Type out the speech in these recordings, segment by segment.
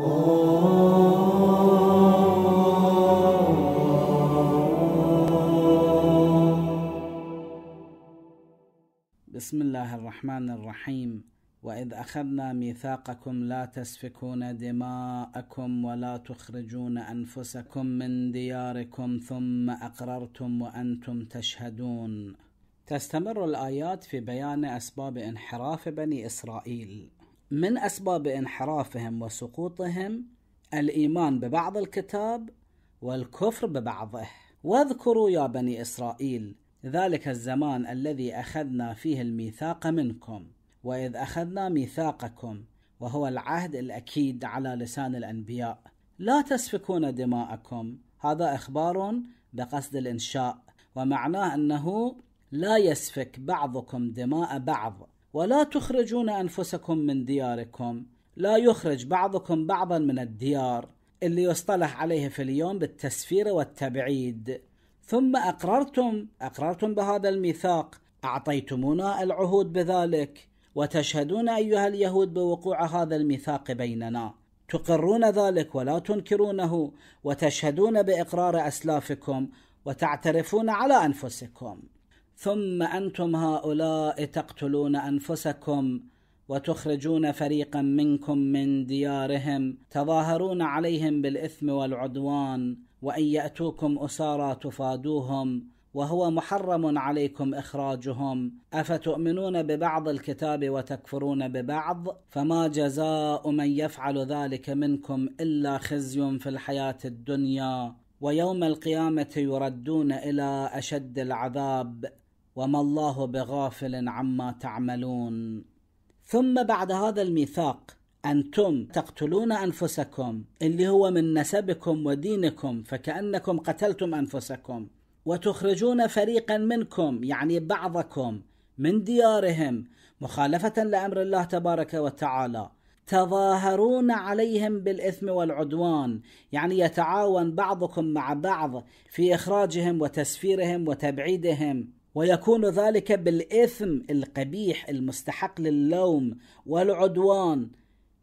بسم الله الرحمن الرحيم واذ اخذنا ميثاقكم لا تسفكون دماءكم ولا تخرجون انفسكم من دياركم ثم اقررتم وانتم تشهدون تستمر الايات في بيان اسباب انحراف بني اسرائيل من اسباب انحرافهم وسقوطهم الايمان ببعض الكتاب والكفر ببعضه واذكروا يا بني اسرائيل ذلك الزمان الذي اخذنا فيه الميثاق منكم واذ اخذنا ميثاقكم وهو العهد الاكيد على لسان الانبياء لا تسفكون دماءكم هذا اخبار بقصد الانشاء ومعناه انه لا يسفك بعضكم دماء بعض ولا تخرجون انفسكم من دياركم لا يخرج بعضكم بعضا من الديار اللي يصطلح عليه في اليوم بالتسفير والتبعيد ثم اقررتم اقررتم بهذا الميثاق اعطيتمونا العهود بذلك وتشهدون ايها اليهود بوقوع هذا الميثاق بيننا تقرون ذلك ولا تنكرونه وتشهدون باقرار اسلافكم وتعترفون على انفسكم ثم انتم هؤلاء تقتلون انفسكم وتخرجون فريقا منكم من ديارهم تظاهرون عليهم بالاثم والعدوان وان ياتوكم اسارى تفادوهم وهو محرم عليكم اخراجهم افتؤمنون ببعض الكتاب وتكفرون ببعض فما جزاء من يفعل ذلك منكم الا خزي في الحياه الدنيا ويوم القيامه يردون الى اشد العذاب وما الله بغافل عما تعملون ثم بعد هذا الميثاق أنتم تقتلون أنفسكم اللي هو من نسبكم ودينكم فكأنكم قتلتم أنفسكم وتخرجون فريقا منكم يعني بعضكم من ديارهم مخالفة لأمر الله تبارك وتعالى تظاهرون عليهم بالإثم والعدوان يعني يتعاون بعضكم مع بعض في إخراجهم وتسفيرهم وتبعيدهم ويكون ذلك بالاثم القبيح المستحق للوم والعدوان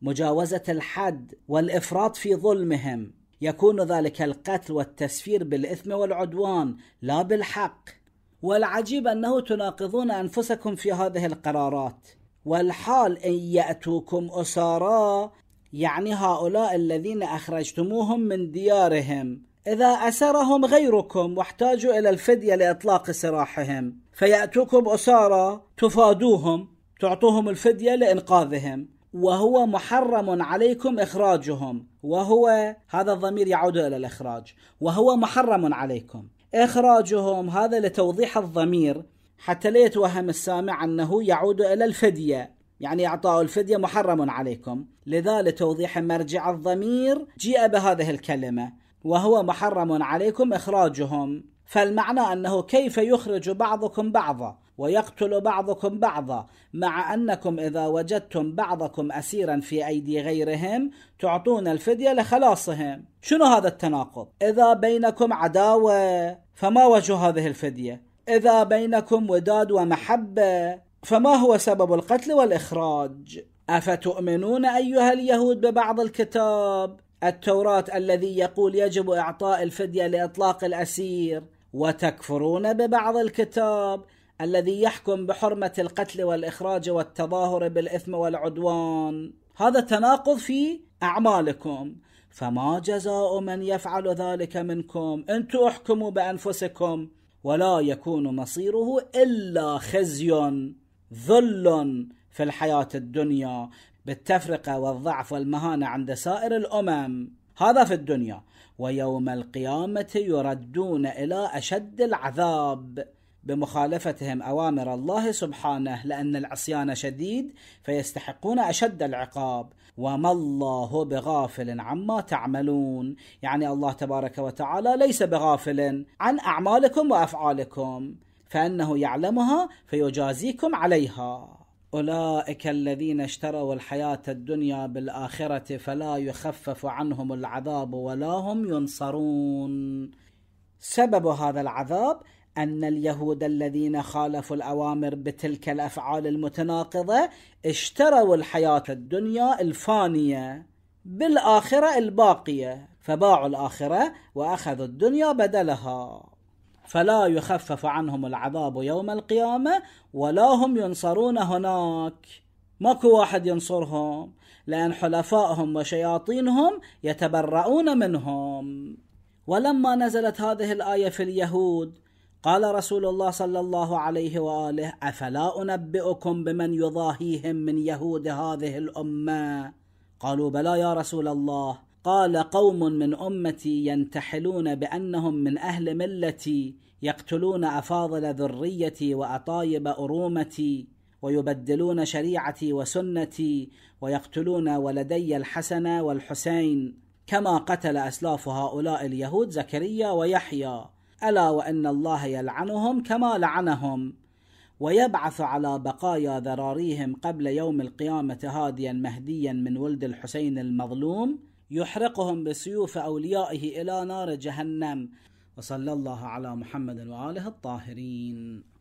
مجاوزه الحد والافراط في ظلمهم يكون ذلك القتل والتسفير بالاثم والعدوان لا بالحق والعجيب انه تناقضون انفسكم في هذه القرارات والحال ان ياتوكم اسارى يعني هؤلاء الذين اخرجتموهم من ديارهم إذا أسرهم غيركم واحتاجوا إلى الفدية لإطلاق سراحهم فيأتوكم أسارى تفادوهم تعطوهم الفدية لإنقاذهم وهو محرم عليكم إخراجهم وهو هذا الضمير يعود إلى الإخراج وهو محرم عليكم إخراجهم هذا لتوضيح الضمير حتى لا يتوهم السامع أنه يعود إلى الفدية يعني إعطاء الفدية محرم عليكم لذا لتوضيح مرجع الضمير جيء بهذه الكلمة وهو محرم عليكم إخراجهم فالمعنى أنه كيف يخرج بعضكم بعضا ويقتل بعضكم بعضا مع أنكم إذا وجدتم بعضكم أسيرا في أيدي غيرهم تعطون الفدية لخلاصهم شنو هذا التناقض؟ إذا بينكم عداوة فما وجه هذه الفدية؟ إذا بينكم وداد ومحبة فما هو سبب القتل والإخراج؟ أفتؤمنون أيها اليهود ببعض الكتاب التوراة الذي يقول يجب إعطاء الفدية لإطلاق الأسير وتكفرون ببعض الكتاب الذي يحكم بحرمة القتل والإخراج والتظاهر بالإثم والعدوان هذا تناقض في أعمالكم فما جزاء من يفعل ذلك منكم أنتم احكموا بأنفسكم ولا يكون مصيره إلا خزي ذل في الحياة الدنيا بالتفرقه والضعف والمهانه عند سائر الامم هذا في الدنيا ويوم القيامه يردون الى اشد العذاب بمخالفتهم اوامر الله سبحانه لان العصيان شديد فيستحقون اشد العقاب وما الله بغافل عما تعملون يعني الله تبارك وتعالى ليس بغافل عن اعمالكم وافعالكم فانه يعلمها فيجازيكم عليها اولئك الذين اشتروا الحياه الدنيا بالاخره فلا يخفف عنهم العذاب ولا هم ينصرون سبب هذا العذاب ان اليهود الذين خالفوا الاوامر بتلك الافعال المتناقضه اشتروا الحياه الدنيا الفانيه بالاخره الباقيه فباعوا الاخره واخذوا الدنيا بدلها فلا يخفف عنهم العذاب يوم القيامه ولا هم ينصرون هناك ماكو واحد ينصرهم لان حلفائهم وشياطينهم يتبرؤون منهم ولما نزلت هذه الايه في اليهود قال رسول الله صلى الله عليه واله افلا انبئكم بمن يضاهيهم من يهود هذه الامه قالوا بلى يا رسول الله قال قوم من امتي ينتحلون بانهم من اهل ملتي يقتلون افاضل ذريتي واطايب ارومتي ويبدلون شريعتي وسنتي ويقتلون ولدي الحسن والحسين كما قتل اسلاف هؤلاء اليهود زكريا ويحيى الا وان الله يلعنهم كما لعنهم ويبعث على بقايا ذراريهم قبل يوم القيامه هاديا مهديا من ولد الحسين المظلوم يحرقهم بسيوف أوليائه إلى نار جهنم وصلى الله على محمد وآله الطاهرين